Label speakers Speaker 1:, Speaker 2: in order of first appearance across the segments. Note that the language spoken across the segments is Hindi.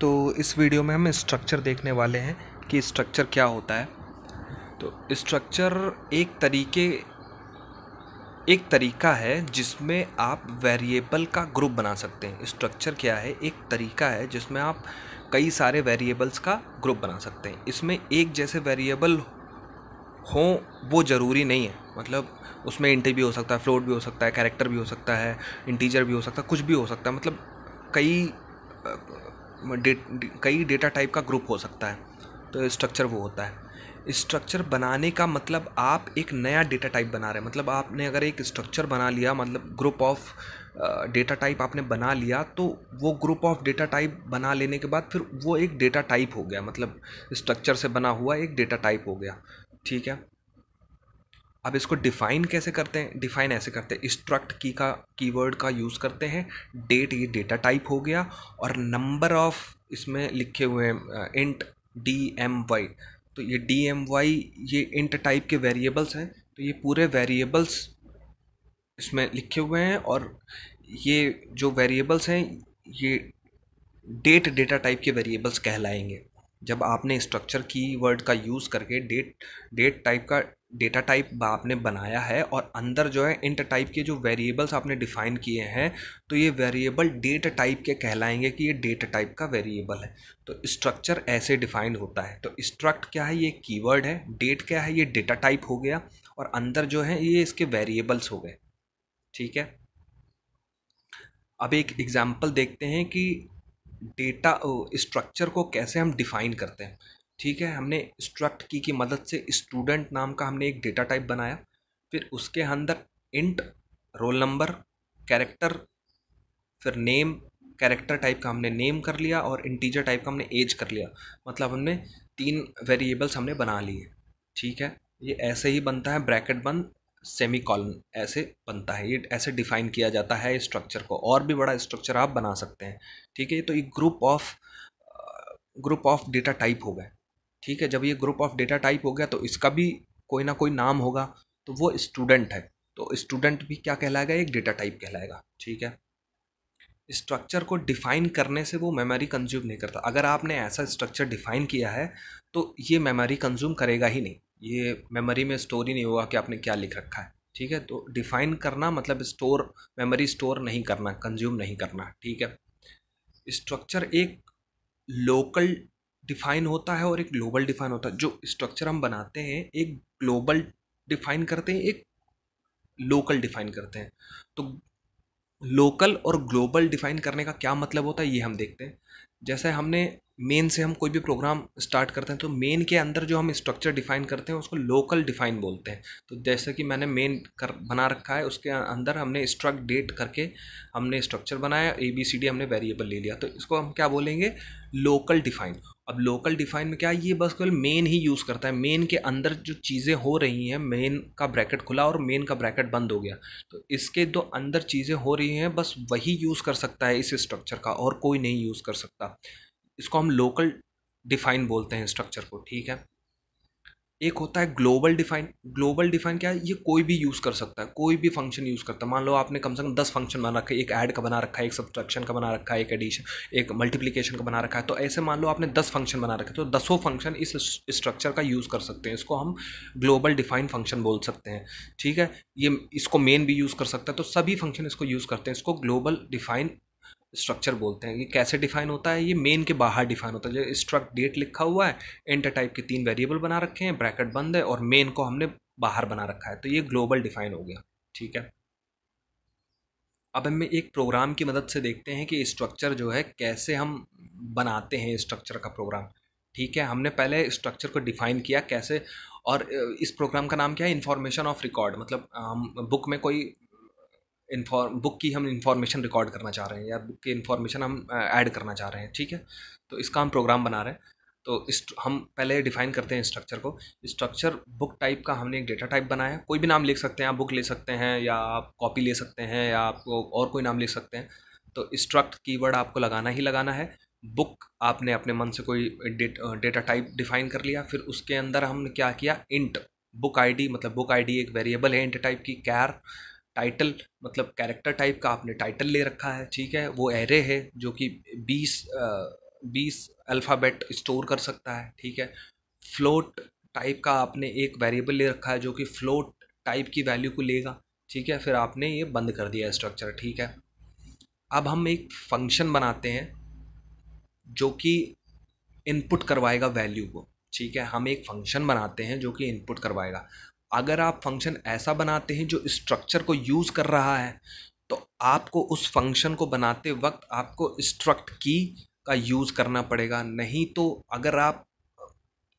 Speaker 1: तो इस वीडियो में हम स्ट्रक्चर देखने वाले हैं कि स्ट्रक्चर क्या होता है तो स्ट्रक्चर एक तरीके एक तरीका है जिसमें आप वेरिएबल का ग्रुप बना सकते हैं स्ट्रक्चर क्या है एक तरीका है जिसमें आप कई सारे वेरिएबल्स का ग्रुप बना सकते हैं इसमें एक जैसे वेरिएबल हों वो ज़रूरी नहीं है मतलब उसमें इंटी भी हो सकता है फ्लोट भी हो सकता है कैरेक्टर भी हो सकता है इंटीजर भी हो सकता है कुछ भी हो सकता है मतलब कई डे, डे, कई डेटा टाइप का ग्रुप हो सकता है तो स्ट्रक्चर वो होता है स्ट्रक्चर बनाने का मतलब आप एक नया डेटा टाइप बना रहे हैं मतलब आपने अगर एक स्ट्रक्चर बना लिया मतलब ग्रुप ऑफ डेटा टाइप आपने बना लिया तो वो ग्रुप ऑफ डेटा टाइप बना लेने के बाद फिर वो एक डेटा टाइप हो गया मतलब स्ट्रक्चर से बना हुआ एक डेटा टाइप हो गया ठीक है अब इसको डिफाइन कैसे करते हैं डिफाइन ऐसे करते हैं स्ट्रक्ट की का कीवर्ड का यूज़ करते हैं डेट ये डेटा टाइप हो गया और नंबर ऑफ इसमें लिखे हुए हैं इंट डी एम वाई तो ये डी एम वाई ये इंट टाइप के वेरिएबल्स हैं तो ये पूरे वेरिएबल्स इसमें लिखे हुए हैं और ये जो वेरिएबल्स हैं ये डेट डेटा टाइप के वेरिएबल्स कहलाएंगे जब आपने स्ट्रक्चर की वर्ड का यूज़ करके डेट डेट टाइप का डेटा टाइप आपने बनाया है और अंदर जो है इंट टाइप के जो वेरिएबल्स आपने डिफाइन किए हैं तो ये वेरिएबल डेट टाइप के कहलाएंगे कि ये डेट टाइप का वेरिएबल है तो स्ट्रक्चर ऐसे डिफाइंड होता है तो स्ट्रक्ट क्या है ये कीवर्ड है डेट क्या है ये डेटा टाइप हो गया और अंदर जो है ये इसके वेरिएबल्स हो गए ठीक है अब एक एग्ज़ाम्पल देखते हैं कि डेटा स्ट्रक्चर को कैसे हम डिफाइन करते हैं ठीक है हमने स्ट्रक्ट की की मदद से स्टूडेंट नाम का हमने एक डेटा टाइप बनाया फिर उसके अंदर इंट रोल नंबर कैरेक्टर फिर नेम कैरेक्टर टाइप का हमने नेम कर लिया और इंटीजर टाइप का हमने एज कर लिया मतलब हमने तीन वेरिएबल्स हमने बना लिए ठीक है ये ऐसे ही बनता है ब्रैकेट बंद सेमी कॉलन ऐसे बनता है ये ऐसे डिफाइन किया जाता है स्ट्रक्चर को और भी बड़ा स्ट्रक्चर आप बना सकते हैं ठीक है तो ये group of group of data type हो गए ठीक है जब ये ग्रुप ऑफ डेटा टाइप हो गया तो इसका भी कोई ना कोई नाम होगा तो वो स्टूडेंट है तो स्टूडेंट भी क्या कहलाएगा एक डेटा टाइप कहलाएगा ठीक है स्ट्रक्चर को डिफाइन करने से वो मेमोरी कंज्यूम नहीं करता अगर आपने ऐसा स्ट्रक्चर डिफाइन किया है तो ये मेमोरी कंज्यूम करेगा ही नहीं ये मेमोरी में स्टोर ही नहीं होगा कि आपने क्या लिख रखा है ठीक है तो डिफाइन करना मतलब स्टोर मेमोरी स्टोर नहीं करना कंज्यूम नहीं करना ठीक है स्ट्रक्चर एक लोकल डिफाइन होता है और एक ग्लोबल डिफाइन होता है जो स्ट्रक्चर हम बनाते हैं एक ग्लोबल डिफाइन करते हैं एक लोकल डिफाइन करते हैं तो लोकल और ग्लोबल डिफाइन करने का क्या मतलब होता है ये हम देखते हैं जैसे हमने मेन से हम कोई भी प्रोग्राम स्टार्ट करते हैं तो मेन के अंदर जो हम स्ट्रक्चर डिफाइन करते हैं उसको लोकल डिफाइन बोलते हैं तो जैसे कि मैंने मेन कर बना रखा है उसके अंदर हमने स्ट्रक डेट करके हमने स्ट्रक्चर बनाया ए बी सी डी हमने वेरिएबल ले लिया तो इसको हम क्या बोलेंगे लोकल डिफाइन अब लोकल डिफाइन में क्या है ये बस केवल मेन ही यूज़ करता है मेन के अंदर जो चीज़ें हो रही हैं मेन का ब्रैकेट खुला और मेन का ब्रैकेट बंद हो गया तो इसके दो अंदर चीज़ें हो रही हैं बस वही यूज़ कर सकता है इस स्ट्रक्चर का और कोई नहीं यूज़ कर सकता इसको हम लोकल डिफाइन बोलते हैं स्ट्रक्चर को ठीक है एक होता है ग्लोबल डिफाइन ग्लोबल डिफाइन क्या है ये कोई भी यूज़ कर सकता है कोई भी फंक्शन यूज़ करता है मान लो आपने कम से कम दस फंक्शन बना रखा है एक ऐड का बना रखा है एक सब्सट्रक्शन का बना रखा है एक एडिशन एक मल्टीप्लीकेशन का बना रखा है तो ऐसे मान लो आपने दस फंक्शन बना रखे तो दसों फंक्शन इस स्ट्रक्चर का यूज़ कर सकते हैं इसको हम ग्लोबल डिफाइन फंक्शन बोल सकते हैं ठीक है ये इसको मेन भी यूज़ कर सकता है तो सभी फंक्शन इसको यूज़ करते हैं इसको ग्लोबल डिफाइन स्ट्रक्चर बोलते हैं ये कैसे डिफाइन होता है ये मेन के बाहर डिफाइन होता है जो स्ट्रक्ट डेट लिखा हुआ है इंटर टाइप के तीन वेरिएबल बना रखे हैं ब्रैकेट बंद है और मेन को हमने बाहर बना रखा है तो ये ग्लोबल डिफाइन हो गया ठीक है अब हम एक प्रोग्राम की मदद से देखते हैं कि स्ट्रक्चर जो है कैसे हम बनाते हैं स्ट्रक्चर का प्रोग्राम ठीक है हमने पहले स्ट्रक्चर को डिफाइन किया कैसे और इस प्रोग्राम का नाम क्या है इन्फॉर्मेशन ऑफ रिकॉर्ड मतलब हम बुक में कोई इन्फॉर्म बुक की हम इन्फॉर्मेशन रिकॉर्ड करना चाह रहे हैं या बुक की इन्फॉर्मेशन हम ऐड करना चाह रहे हैं ठीक है तो इसका हम प्रोग्राम बना रहे हैं तो इस हम पहले डिफाइन करते हैं स्ट्रक्चर को स्ट्रक्चर बुक टाइप का हमने एक डेटा टाइप बनाया है कोई भी नाम लिख सकते हैं आप बुक ले सकते हैं या आप कॉपी ले सकते हैं या आप और कोई नाम लिख सकते हैं तो स्ट्रक्ट कीवर्ड आपको लगाना ही लगाना है बुक आपने अपने मन से कोई डेटा टाइप डिफाइन कर लिया फिर उसके अंदर हमने क्या किया इंट बुक आईडी मतलब बुक आईडी एक वेरिएबल है इंट टाइप की कैर टाइटल मतलब कैरेक्टर टाइप का आपने टाइटल ले रखा है ठीक है वो एरे है जो कि बीस बीस अल्फ़ाबेट स्टोर कर सकता है ठीक है फ्लोट टाइप का आपने एक वेरिएबल ले रखा है जो कि फ्लोट टाइप की वैल्यू को लेगा ठीक है फिर आपने ये बंद कर दिया स्ट्रक्चर ठीक है अब हम एक फंक्शन बनाते हैं जो कि इनपुट करवाएगा वैल्यू को ठीक है हम एक फंक्शन बनाते हैं जो कि इनपुट करवाएगा अगर आप फंक्शन ऐसा बनाते हैं जो स्ट्रक्चर को यूज़ कर रहा है तो आपको उस फंक्शन को बनाते वक्त आपको स्ट्रक्ट की का यूज़ करना पड़ेगा नहीं तो अगर आप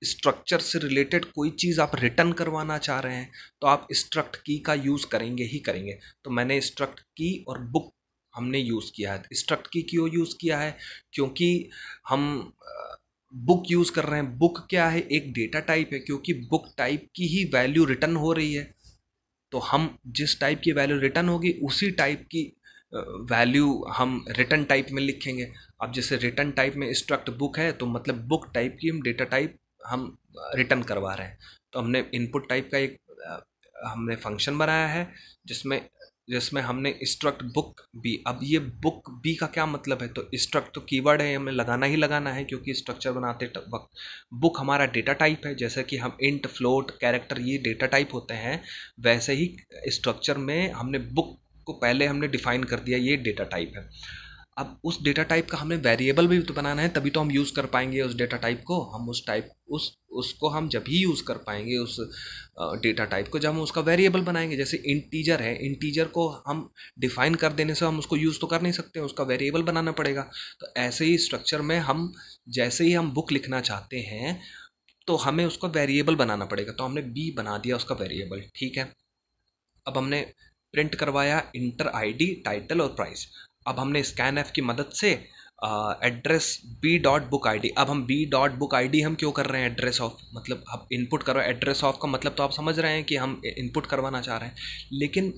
Speaker 1: स्ट्रक्चर से रिलेटेड कोई चीज़ आप रिटर्न करवाना चाह रहे हैं तो आप स्ट्रक्ट की का यूज़ करेंगे ही करेंगे तो मैंने स्ट्रक्ट की और बुक हमने यूज़ किया है स्ट्रक्ट तो की क्यों यूज़ किया है क्योंकि हम बुक यूज़ कर रहे हैं बुक क्या है एक डेटा टाइप है क्योंकि बुक टाइप की ही वैल्यू रिटर्न हो रही है तो हम जिस टाइप की वैल्यू रिटर्न होगी उसी टाइप की वैल्यू हम रिटर्न टाइप में लिखेंगे अब जैसे रिटर्न टाइप में स्ट्रक्ट बुक है तो मतलब बुक टाइप की हम डेटा टाइप हम रिटर्न करवा रहे हैं तो हमने इनपुट टाइप का एक हमने फंक्शन बनाया है जिसमें जिसमें हमने इंस्ट्रक्ट बुक बी अब ये बुक बी का क्या मतलब है तो इंस्ट्रक्ट तो कीवर्ड है हमें लगाना ही लगाना है क्योंकि स्ट्रक्चर बनाते वक्त बुक हमारा डेटा टाइप है जैसे कि हम इंट फ्लोट कैरेक्टर ये डेटा टाइप होते हैं वैसे ही स्ट्रक्चर में हमने बुक को पहले हमने डिफाइन कर दिया ये डेटा टाइप है अब उस डेटा टाइप का हमें वेरिएबल भी तो बनाना है तभी तो हम यूज़ कर पाएंगे उस डेटा टाइप को हम उस टाइप उस उसको हम जब ही यूज़ कर पाएंगे उस डेटा टाइप को जब हम उसका वेरिएबल बनाएंगे जैसे इंटीजर है इंटीजर को हम डिफाइन कर देने से हम उसको यूज़ तो कर नहीं सकते उसका वेरिएबल बनाना पड़ेगा तो ऐसे ही स्ट्रक्चर में हम जैसे ही हम बुक लिखना चाहते हैं तो हमें उसका वेरिएबल बनाना पड़ेगा तो हमने बी बना दिया उसका वेरिएबल ठीक है अब हमने प्रिंट करवाया इंटर आईडी टाइटल और प्राइस अब हमने स्कैन एफ की मदद से address B dot book I अब हम बी डॉट बुक आई हम क्यों कर रहे हैं एड्रेस ऑफ मतलब अब इनपुट करो एड्रेस ऑफ का मतलब तो आप समझ रहे हैं कि हम इनपुट करवाना चाह रहे हैं लेकिन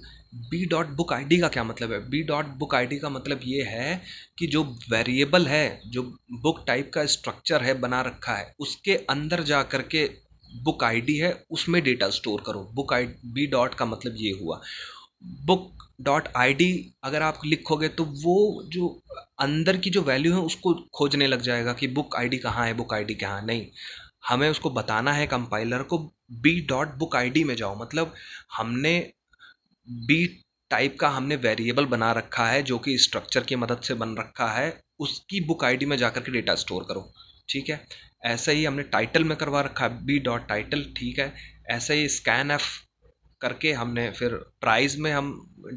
Speaker 1: बी डॉट बुक आई का क्या मतलब है बी डॉट बुक आई का मतलब ये है कि जो वेरिएबल है जो बुक टाइप का स्ट्रक्चर है बना रखा है उसके अंदर जा कर के बुक आई है उसमें डेटा स्टोर करो बुक आई बी डॉट का मतलब ये हुआ बुक डॉट आई अगर आप लिखोगे तो वो जो अंदर की जो वैल्यू है उसको खोजने लग जाएगा कि बुक आई डी कहाँ है बुक आई डी कहाँ नहीं हमें उसको बताना है कंपाइलर को बी डॉट बुक आई में जाओ मतलब हमने बी टाइप का हमने वेरिएबल बना रखा है जो कि स्ट्रक्चर की मदद से बन रखा है उसकी बुक डी में जाकर के डेटा स्टोर करो ठीक है ऐसा ही हमने टाइटल में करवा रखा है बी डॉट टाइटल ठीक है ऐसा ही स्कैन एफ करके हमने फिर प्राइस में हम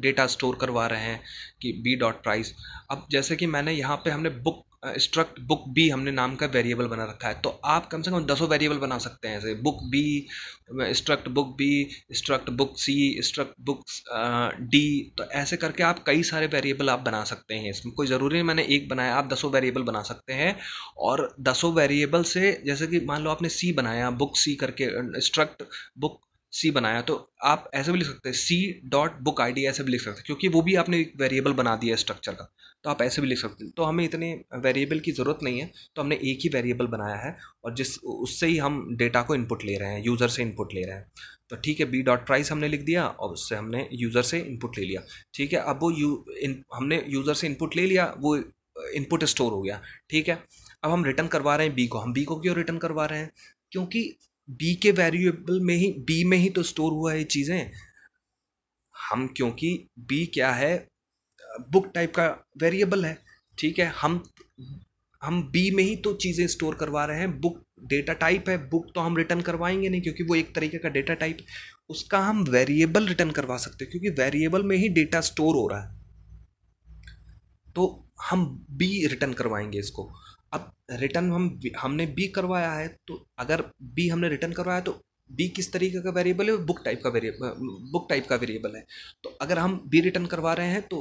Speaker 1: डेटा स्टोर करवा रहे हैं कि बी डॉट प्राइस अब जैसे कि मैंने यहाँ पे हमने बुक स्ट्रक्ट बुक बी हमने नाम का वेरिएबल बना रखा है तो आप कम से कम दसों वेरिएबल बना सकते हैं जैसे book B struct book B struct book C struct book D तो ऐसे करके आप कई सारे वेरिएबल आप बना सकते हैं इसमें कोई ज़रूरी नहीं मैंने एक बनाया आप दसों वेरिएबल बना सकते हैं और दसों वेरिएबल से जैसे कि मान लो आपने सी बनाया बुक सी करके स्ट्रक्ट बुक सी बनाया तो आप ऐसे भी लिख सकते हैं C dot book I D ऐसे भी लिख सकते हैं क्योंकि वो भी आपने एक वेरिएबल बना दिया है स्ट्रक्चर का तो आप ऐसे भी लिख सकते हैं तो हमें इतने वेरिएबल की ज़रूरत नहीं है तो हमने एक ही वेरिएबल बनाया है और जिस उससे ही हम डेटा को इनपुट ले रहे हैं यूज़र से इनपुट ले रहे हैं तो ठीक है बी डॉट प्राइस हमने लिख दिया और उससे हमने यूज़र से इनपुट ले लिया ठीक है अब वो यू इन हमने यूज़र से इनपुट ले लिया वो इनपुट स्टोर हो गया ठीक है अब हम रिटर्न करवा रहे हैं बी को हम बी को क्यों रिटर्न करवा रहे हैं क्योंकि बी के वेरिएबल में ही बी में ही तो स्टोर हुआ है ये चीज़ें हम क्योंकि बी क्या है बुक टाइप का वेरिएबल है ठीक है हम हम बी में ही तो चीज़ें स्टोर करवा रहे हैं बुक डेटा टाइप है बुक तो हम रिटर्न करवाएंगे नहीं क्योंकि वो एक तरीके का डेटा टाइप उसका हम वेरिएबल रिटर्न करवा सकते हैं क्योंकि वेरिएबल में ही डेटा स्टोर हो रहा है तो हम बी रिटर्न करवाएंगे इसको अब रिटर्न हम हमने बी करवाया है तो अगर बी हमने रिटर्न करवाया तो बी किस तरीके का वेरिएबल है बुक टाइप का वेरिएबल बुक टाइप का वेरिएबल है तो अगर हम बी रिटर्न करवा रहे हैं तो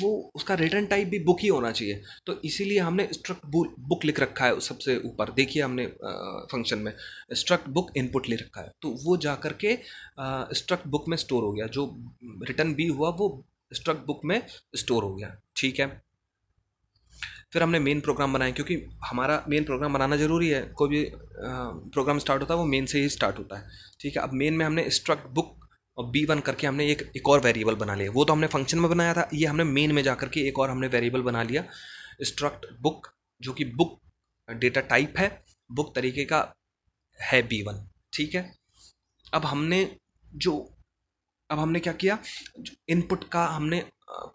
Speaker 1: वो उसका रिटर्न टाइप भी बुक ही होना चाहिए तो इसीलिए हमने स्ट्रक्ट बुक लिख रखा है सबसे ऊपर देखिए हमने फंक्शन में स्ट्रक्ट बुक इनपुट लिख रखा है तो वो जा कर के स्ट्रक्ट बुक में स्टोर हो गया जो रिटर्न बी हुआ वो स्ट्रक्ट बुक में स्टोर हो गया ठीक है फिर हमने मेन प्रोग्राम बनाया क्योंकि हमारा मेन प्रोग्राम बनाना ज़रूरी है कोई भी प्रोग्राम स्टार्ट होता है वो मेन से ही स्टार्ट होता है ठीक है अब मेन में हमने स्ट्रक्ट बुक और बी वन करके हमने एक एक और वेरिएबल बना लिया वो तो हमने फंक्शन में बनाया था ये हमने मेन में जा करके एक और हमने वेरिएबल बना लिया स्ट्रक्ट बुक जो कि बुक डेटा टाइप है बुक तरीके का है बी वन ठीक है अब हमने जो अब हमने क्या किया इनपुट का हमने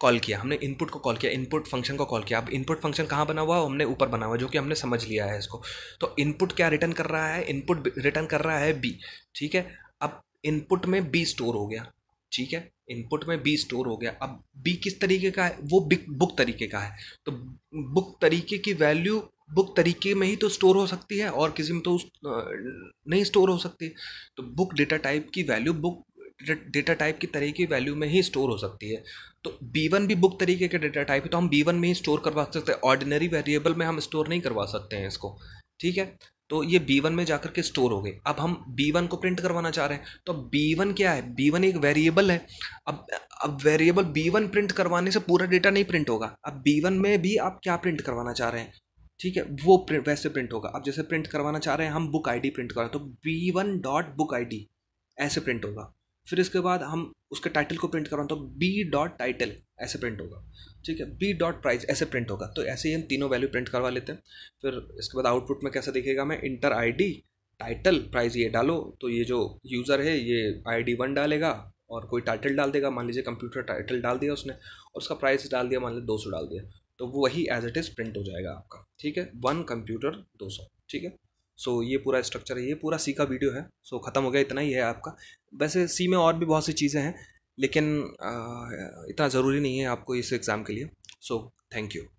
Speaker 1: कॉल किया हमने इनपुट को कॉल किया इनपुट फंक्शन को कॉल किया अब इनपुट फंक्शन कहाँ बना हुआ हमने ऊपर बना हुआ जो कि हमने समझ लिया है इसको तो इनपुट क्या रिटर्न कर रहा है इनपुट रिटर्न कर रहा है बी ठीक है अब इनपुट में बी स्टोर हो गया ठीक है इनपुट में बी स्टोर हो गया अब बी किस तरीके का है वो बिक बुक तरीके का है तो बुक तरीके की वैल्यू बुक तरीके में ही तो स्टोर हो सकती है और किसी में तो नहीं स्टोर हो सकती तो बुक डेटा टाइप की वैल्यू बुक डेटा टाइप की तरह की वैल्यू में ही स्टोर हो सकती है तो बी वन भी बुक तरीके के डेटा टाइप है तो हम बी वन में ही स्टोर करवा सकते हैं ऑर्डिनरी वेरिएबल में हम स्टोर नहीं करवा सकते हैं इसको ठीक है तो ये बी वन में जाकर के स्टोर हो गए अब हम बी वन को प्रिंट करवाना चाह रहे हैं तो बी वन क्या है बी वन एक वेरिएबल है अब अब वेरिएबल बी वन प्रिंट करवाने से पूरा डेटा नहीं प्रिंट होगा अब बी वन में भी आप क्या प्रिंट करवाना चाह रहे हैं ठीक है वो प्रिंट वैसे प्रिंट होगा अब जैसे प्रिंट करवाना चाह रहे हैं हम बुक डी प्रिंट करें तो B one dot book I ऐसे प्रिंट होगा फिर इसके बाद हम उसके टाइटल को प्रिंट करवाते हैं तो बी डॉट टाइटल ऐसे प्रिंट होगा ठीक है बी डॉट प्राइज ऐसे प्रिंट होगा तो ऐसे ही हम तीनों वैल्यू प्रिंट करवा लेते हैं फिर इसके बाद आउटपुट में कैसा दिखेगा मैं enter I D title price ये डालो तो ये जो यूज़र है ये आई डी वन डालेगा और कोई टाइटल डाल देगा मान लीजिए कंप्यूटर टाइटल डाल दिया उसने और उसका प्राइस डाल दिया मान लीजिए दो सौ डाल दिया तो वही एज इट इज़ प्रिंट हो जाएगा आपका ठीक है वन कंप्यूटर दो सौ ठीक है सो ये पूरा स्ट्रक्चर है ये पूरा सी का वीडियो है सो ख़त्म हो गया इतना ही है आपका वैसे सी में और भी बहुत सी चीज़ें हैं लेकिन इतना ज़रूरी नहीं है आपको इस एग्ज़ाम के लिए सो थैंक यू